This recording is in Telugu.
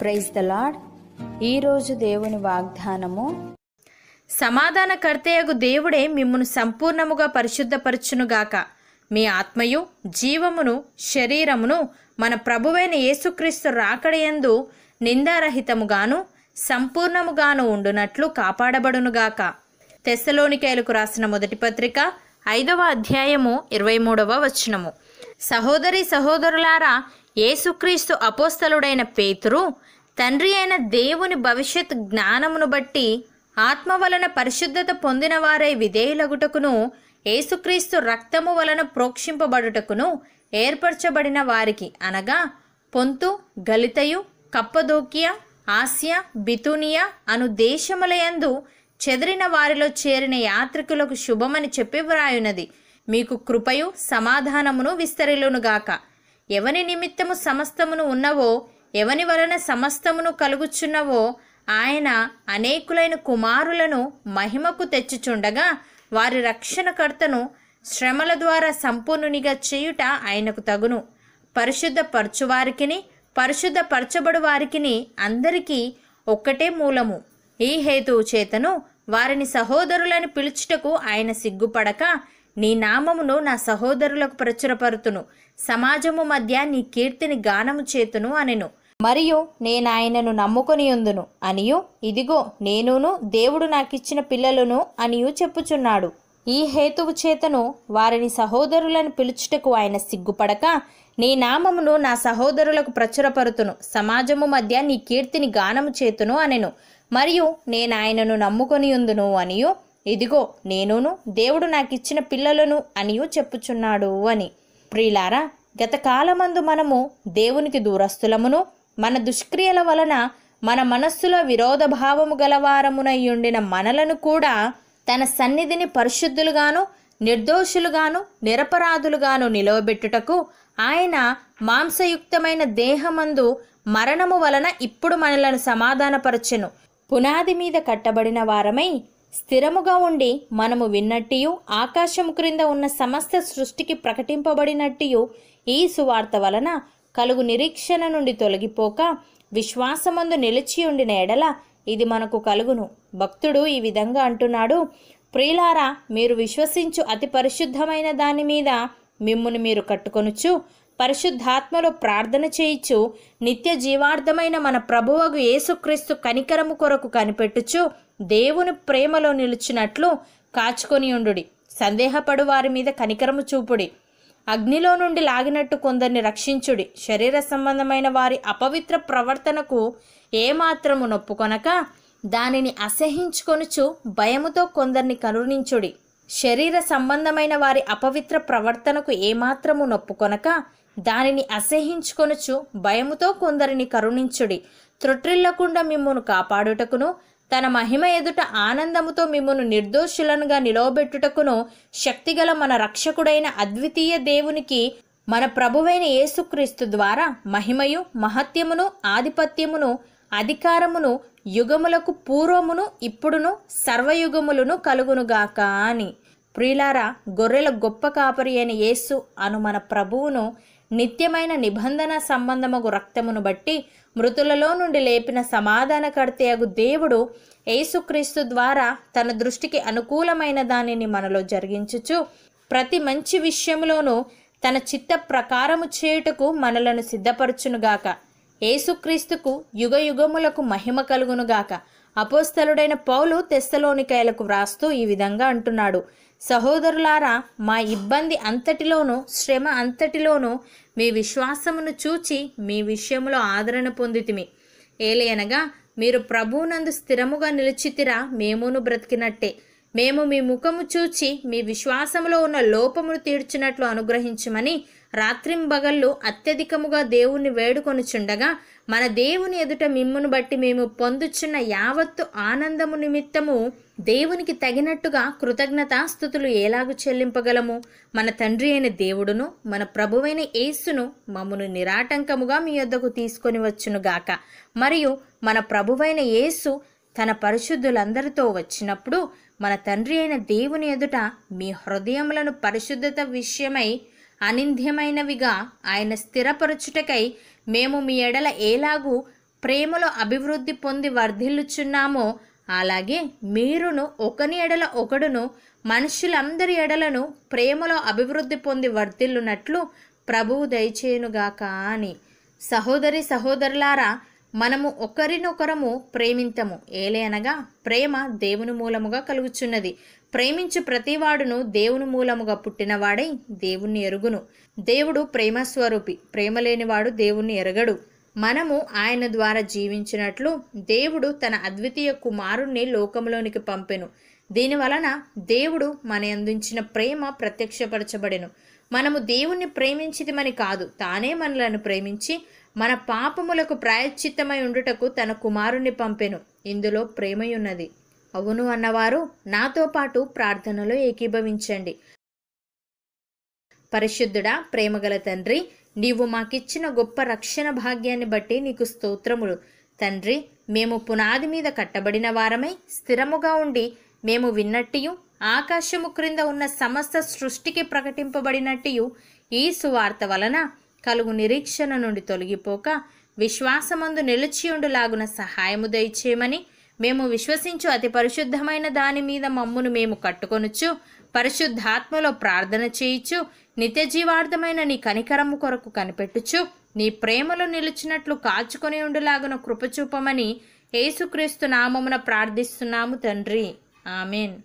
ప్రైజ్ ద లాడ్ ఈరోజు దేవుని వాగ్దానము కర్తయగు దేవుడే మిమ్మను సంపూర్ణముగా పరిశుద్ధపరచునుగాక మీ ఆత్మయు జీవమును శరీరమును మన ప్రభువైన యేసుక్రీస్తు రాకడయందు నిందారహితముగాను సంపూర్ణముగాను ఉండునట్లు కాపాడబడునుగాక తెస్సలోనికాయలకు రాసిన మొదటి పత్రిక ఐదవ అధ్యాయము ఇరవై మూడవ వచనము సహోదరి సహోదరులారా ఏసుక్రీస్తు అపోస్తలుడైన పేతురు తండ్రి అయిన దేవుని భవిష్యత్ జ్ఞానమును బట్టి ఆత్మ వలన పరిశుద్ధత పొందిన వారై విధేయులగుటకును ఏసుక్రీస్తు రక్తము వలన ప్రోక్షింపబడుటకును ఏర్పరచబడిన వారికి అనగా పొంతు గలితయు కప్పదోకియ ఆసియా బితునియా అను దేశములయందు చెదిరిన వారిలో చేరిన యాత్రికులకు శుభమని చెప్పి వ్రాయునది మీకు కృపయు సమాధానమును విస్తరిలునుగాక ఎవని నిమిత్తము సమస్తమును ఉన్నవో ఎవని వలన సమస్తమును కలుగుచున్నవో ఆయన అనేకులైన కుమారులను మహిమకు తెచ్చుచుండగా వారి రక్షణకర్తను శ్రమల ద్వారా సంపూర్ణునిగా చేయుట ఆయనకు తగును పరిశుద్ధపరచువారికిని పరచబడు వారికిని అందరికీ ఒక్కటే మూలము ఈ హేతువు చేతను వారిని సహోదరులను పిలుచుటకు ఆయన సిగ్గుపడక నీ నామమును నా సహోదరులకు ప్రచురపరుతును సమాజము మధ్య నీ కీర్తిని గానము చేతును అనెను మరియు నేనాయనను నమ్ముకొని ఉందును అనియు ఇదిగో నేనును దేవుడు నాకిచ్చిన పిల్లలను అనియు చెప్పుచున్నాడు ఈ హేతువు చేతను వారిని సహోదరులను పిలుచుటకు ఆయన సిగ్గుపడక నీ నామమును నా సహోదరులకు ప్రచురపరుతును సమాజము మధ్య నీ కీర్తిని గానము చేతును అనెను మరియు నేను ఆయనను నమ్ముకొని ఉందును అనియు ఇదిగో నేనును దేవుడు నాకిచ్చిన పిల్లలను అనియు చెప్పుచున్నాడు అని ప్రియులారా గత కాలమందు మనము దేవునికి దూరస్తులమును మన దుష్క్రియల వలన మన మనస్సులో విరోధ భావము గలవారమునయ్యుండిన మనలను కూడా తన సన్నిధిని పరిశుద్ధులుగాను నిర్దోషులుగాను నిరపరాధులుగాను నిలవబెట్టుటకు ఆయన మాంసయుక్తమైన దేహమందు మరణము వలన ఇప్పుడు మనలను సమాధానపరచెను పునాది మీద కట్టబడిన వారమై స్థిరముగా ఉండి మనము విన్నట్టియు ఆకాశం క్రింద ఉన్న సమస్త సృష్టికి ప్రకటింపబడినట్టియు ఈ సువార్త వలన కలుగు నిరీక్షణ నుండి తొలగిపోక విశ్వాసమందు నిలిచి ఉండిన ఎడల ఇది మనకు కలుగును భక్తుడు ఈ విధంగా అంటున్నాడు ప్రియులారా మీరు విశ్వసించు అతి పరిశుద్ధమైన దాని మీద మిమ్మును మీరు కట్టుకొనుచు పరిశుద్ధాత్మలో ప్రార్థన చేయిచు నిత్య జీవార్థమైన మన ప్రభువగు యేసుక్రీస్తు కనికరము కొరకు కనిపెట్టుచు దేవుని ప్రేమలో నిలిచినట్లు కాచుకొని ఉండుడి సందేహపడు వారి మీద కనికరము చూపుడి అగ్నిలో నుండి లాగినట్టు కొందరిని రక్షించుడి శరీర సంబంధమైన వారి అపవిత్ర ప్రవర్తనకు ఏమాత్రము నొప్పుకొనక దానిని అసహించుకొనుచు భయముతో కొందరిని కరుణించుడి శరీర సంబంధమైన వారి అపవిత్ర ప్రవర్తనకు ఏమాత్రము నొప్పుకొనక దానిని అసహించుకొనుచు భయముతో కొందరిని కరుణించుడి త్రొట్రిల్లకుండా మిమ్మును కాపాడుటకును తన మహిమ ఎదుట ఆనందముతో మిమ్మను నిర్దోషులనుగా నిలవబెట్టుటకును శక్తిగల మన రక్షకుడైన అద్వితీయ దేవునికి మన ప్రభువైన యేసుక్రీస్తు ద్వారా మహిమయు మహత్యమును ఆధిపత్యమును అధికారమును యుగములకు పూర్వమును ఇప్పుడును సర్వయుగములను కలుగునుగాక అని ప్రియులారా గొర్రెల గొప్ప కాపరి అయిన యేసు అను మన ప్రభువును నిత్యమైన నిబంధన సంబంధముగు రక్తమును బట్టి మృతులలో నుండి లేపిన సమాధానకర్తయగు దేవుడు యేసుక్రీస్తు ద్వారా తన దృష్టికి అనుకూలమైన దానిని మనలో జరిగించుచు ప్రతి మంచి విషయంలోనూ తన చిత్త ప్రకారము చేయుటకు మనలను సిద్ధపరచునుగాక ఏసుక్రీస్తుకు యుగ యుగములకు మహిమ కలుగునుగాక అపోస్తలుడైన పౌలు తెస్సలోనికాయలకు వ్రాస్తూ ఈ విధంగా అంటున్నాడు సహోదరులారా మా ఇబ్బంది అంతటిలోనూ శ్రమ అంతటిలోనూ మీ విశ్వాసమును చూచి మీ విషయంలో ఆదరణ పొందితిమి ఏలయనగా మీరు ప్రభువునందు స్థిరముగా నిలిచితిరా మేమును బ్రతికినట్టే మేము మీ ముఖము చూచి మీ విశ్వాసములో ఉన్న లోపమును తీర్చినట్లు అనుగ్రహించమని రాత్రింబగళ్ళు అత్యధికముగా దేవుణ్ణి వేడుకొనుచుండగా మన దేవుని ఎదుట మిమ్మును బట్టి మేము పొందుచున్న యావత్తు ఆనందము నిమిత్తము దేవునికి తగినట్టుగా కృతజ్ఞతాస్థుతులు ఎలాగు చెల్లింపగలము మన తండ్రి అయిన దేవుడును మన ప్రభువైన యేసును మమ్మను నిరాటంకముగా మీ వద్దకు తీసుకొని వచ్చునుగాక మరియు మన ప్రభువైన యేసు తన పరిశుద్ధులందరితో వచ్చినప్పుడు మన తండ్రి అయిన దేవుని ఎదుట మీ హృదయములను పరిశుద్ధత విషయమై అనింద్యమైనవిగా ఆయన స్థిరపరచుటకై మేము మీ ఎడల ఏలాగూ ప్రేమలో అభివృద్ధి పొంది వర్ధిల్లుచున్నామో అలాగే మీరును ఒకని ఎడల ఒకడును మనుషులందరి ఎడలను ప్రేమలో అభివృద్ధి పొంది వర్ధిల్లునట్లు ప్రభువు దయచేయునుగాక అని సహోదరి సహోదరులారా మనము ఒకరినొకరము ప్రేమింతము ఏలేనగా ప్రేమ దేవుని మూలముగా కలుగుచున్నది ప్రేమించు ప్రతివాడును దేవుని మూలముగా పుట్టినవాడై దేవుణ్ణి ఎరుగును దేవుడు ప్రేమస్వరూపి ప్రేమ లేనివాడు దేవుణ్ణి ఎరగడు మనము ఆయన ద్వారా జీవించినట్లు దేవుడు తన అద్వితీయ కుమారుణ్ణి లోకంలోనికి పంపెను దీని వలన దేవుడు మన అందించిన ప్రేమ ప్రత్యక్షపరచబడెను మనము దేవుణ్ణి మని కాదు తానే మనలను ప్రేమించి మన పాపములకు ప్రాయశ్చిత్తమై ఉండుటకు తన కుమారుణ్ణి పంపెను ఇందులో ప్రేమయున్నది అవును అన్నవారు నాతో పాటు ప్రార్థనలో ఏకీభవించండి పరిశుద్ధుడా ప్రేమగల తండ్రి నీవు మాకిచ్చిన గొప్ప రక్షణ భాగ్యాన్ని బట్టి నీకు స్తోత్రములు తండ్రి మేము పునాది మీద కట్టబడిన వారమై స్థిరముగా ఉండి మేము విన్నట్టు ఆకాశము క్రింద ఉన్న సమస్త సృష్టికి ప్రకటింపబడినట్టు ఈ సువార్త వలన కలుగు నిరీక్షణ నుండి తొలగిపోక విశ్వాసమందు నిలిచియుండులాగున సహాయము దయచేయమని మేము విశ్వసించు అతి పరిశుద్ధమైన దాని మీద మమ్మును మేము కట్టుకొనుచు పరిశుద్ధాత్మలో ప్రార్థన నిత్య జీవార్థమైన నీ కనికరము కొరకు కనిపెట్టుచు నీ ప్రేమలో నిలిచినట్లు కాచుకొని ఉండులాగున కృపచూపమని యేసుక్రీస్తు నామమున ప్రార్థిస్తున్నాము తండ్రి ఆమెన్